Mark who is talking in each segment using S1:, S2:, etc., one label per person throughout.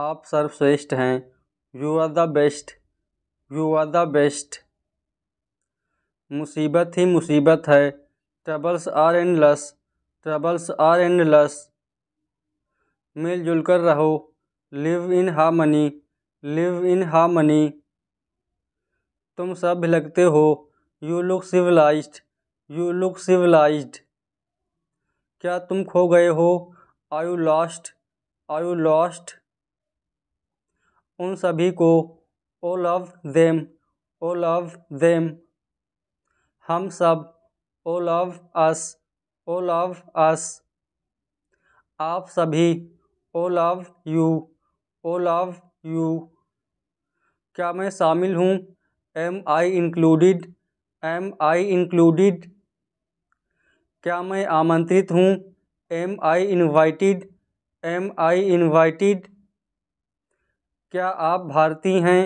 S1: आप सर्वश्रेष्ठ हैं you are the best you are the best मुसीबत ही मुसीबत है troubles are endless troubles are endless मिलजुल कर रहो live in money live in money तुम सब लगते हो you look civilised you look civilised क्या तुम खो गए हो are you lost are you lost उन सभी को all of them all of them हम सब all of us all of अस आप सभी all of you all of you क्या मैं शामिल हूँ am I included am I included क्या मैं आमंत्रित हूँ am I invited am I invited क्या आप भारतीय हैं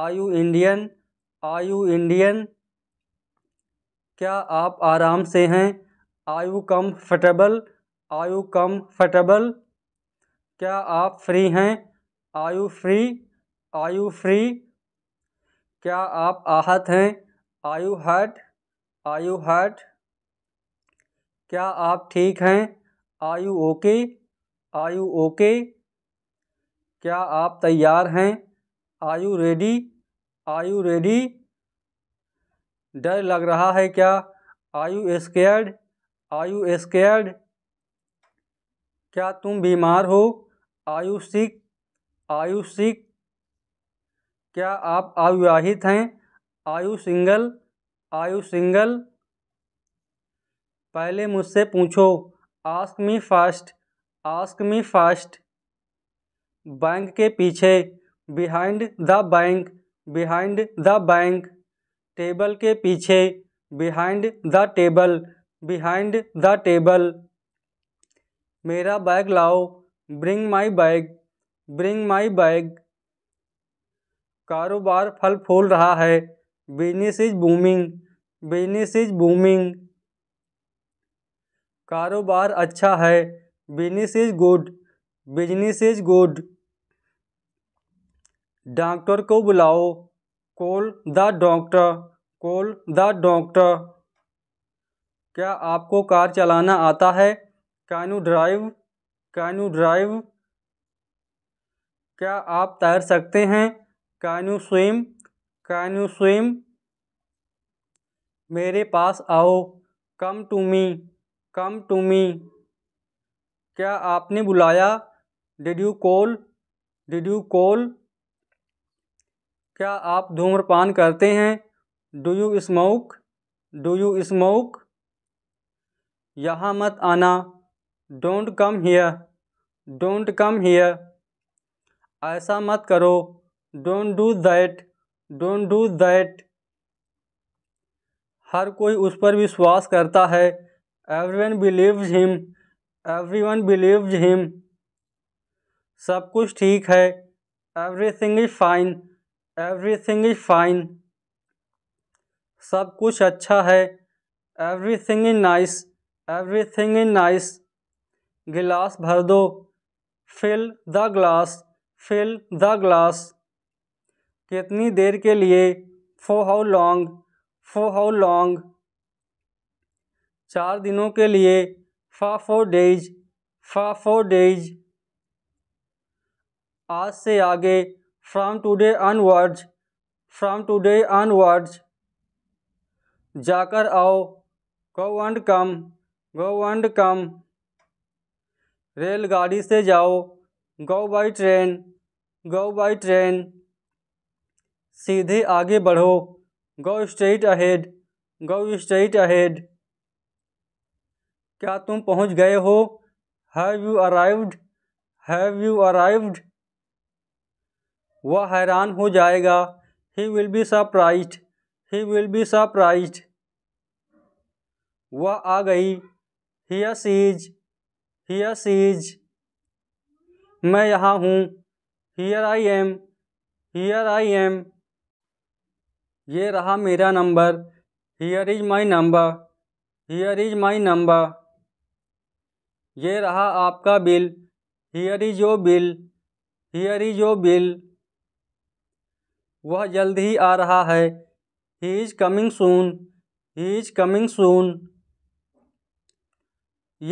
S1: आयु इंडियन आयु इंडियन क्या आप आराम से हैं आयु यू कम्फर्टेबल आयु कम्फर्टेबल क्या आप फ्री हैं आयु फ्री आयु फ्री क्या आप आहत हैं आयु हट आयु हट क्या आप ठीक हैं आयु ओके आयु ओके क्या आप तैयार हैं are you ready are you ready डर लग रहा है क्या are you scared are you scared क्या तुम बीमार हो are you sick are you sick क्या आप अविवाहित हैं are you single are you single पहले मुझसे पूछो ask me fast ask me fast bank के पीछे behind the bank behind the bank table के पीछे behind the table behind the table मेरा बैग लाओ bring my bag bring my bag कारोबार फल फूल रहा है business is booming business is booming कारोबार अच्छा है business is good business is good doctor को बुलाओ call the doctor call the doctor क्या आपको कार चलाना आता है can you drive can you drive क्या आप तैर सकते हैं can you swim can you swim मेरे पास आओ come to me come to me क्या आपने बुलाया did you call did you call क्या आप धूम्रपान करते हैं do you smoke do you smoke यहाँ मत आना don't come here don't come here ऐसा मत करो don't do that don't do that हर कोई उस पर विश्वास करता है everyone believes him everyone believes him सब कुछ ठीक है everything is fine everything is fine सब कुछ अच्छा है everything is nice everything is nice गिलास भर दो fill the glass fill the glass कितनी देर के लिए for how long for how long चार दिनों के लिए for four days for four days आज से आगे from today onwards from today onwards जाकर आओ go and come go and come रेलगाड़ी से जाओ go by train go by train सीधे आगे बढ़ो go straight ahead go straight ahead क्या तुम पहुंच गए हो have you arrived have you arrived वह हैरान हो जाएगा he will be surprised he will be surprised वह आ गई हियर सीज हियर सीज मैं यहाँ हूँ here I am here I am ये रहा मेरा number here is my number here is my number ये रहा आपका bill here is your bill here is your bill वह जल्द ही आ रहा है he is coming soon he is coming soon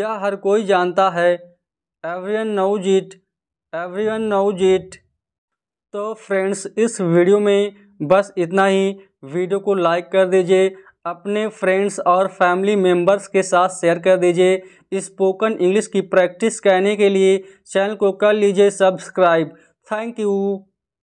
S1: यह हर कोई जानता है everyone knows it everyone knows it तो फ्रेंड्स इस वीडियो में बस इतना ही वीडियो को लाइक कर दीजिए अपने फ्रेंड्स और फैमिली मेम्बर्स के साथ शेयर कर दीजिए स्पोकन इंग्लिश की प्रैक्टिस करने के लिए चैनल को कर लीजिए सब्सक्राइब थैंक यू